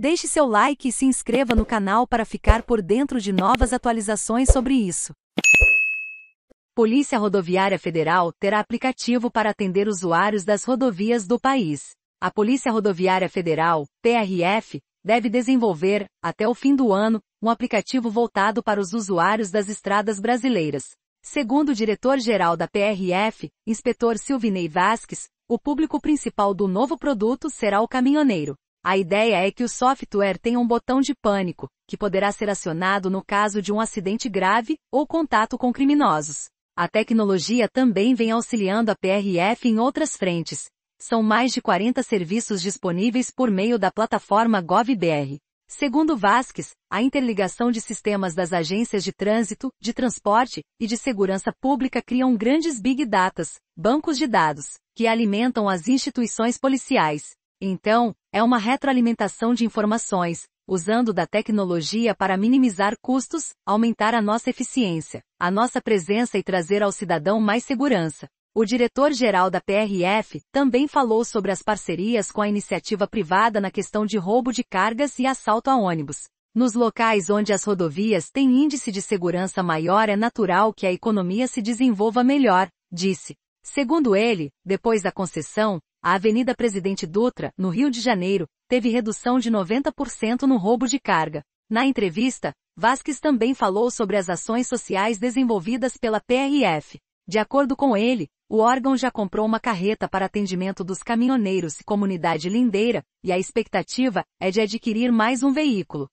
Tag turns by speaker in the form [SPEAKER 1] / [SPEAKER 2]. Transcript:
[SPEAKER 1] Deixe seu like e se inscreva no canal para ficar por dentro de novas atualizações sobre isso. Polícia Rodoviária Federal terá aplicativo para atender usuários das rodovias do país. A Polícia Rodoviária Federal, PRF, deve desenvolver, até o fim do ano, um aplicativo voltado para os usuários das estradas brasileiras. Segundo o diretor-geral da PRF, inspetor Silvinei Vasques, o público principal do novo produto será o caminhoneiro. A ideia é que o software tenha um botão de pânico, que poderá ser acionado no caso de um acidente grave ou contato com criminosos. A tecnologia também vem auxiliando a PRF em outras frentes. São mais de 40 serviços disponíveis por meio da plataforma GovBR. Segundo Vasques, a interligação de sistemas das agências de trânsito, de transporte e de segurança pública criam grandes big datas, bancos de dados, que alimentam as instituições policiais. Então, é uma retroalimentação de informações, usando da tecnologia para minimizar custos, aumentar a nossa eficiência, a nossa presença e trazer ao cidadão mais segurança. O diretor-geral da PRF também falou sobre as parcerias com a iniciativa privada na questão de roubo de cargas e assalto a ônibus. Nos locais onde as rodovias têm índice de segurança maior é natural que a economia se desenvolva melhor, disse. Segundo ele, depois da concessão, a Avenida Presidente Dutra, no Rio de Janeiro, teve redução de 90% no roubo de carga. Na entrevista, Vasques também falou sobre as ações sociais desenvolvidas pela PRF. De acordo com ele, o órgão já comprou uma carreta para atendimento dos caminhoneiros e comunidade lindeira, e a expectativa é de adquirir mais um veículo.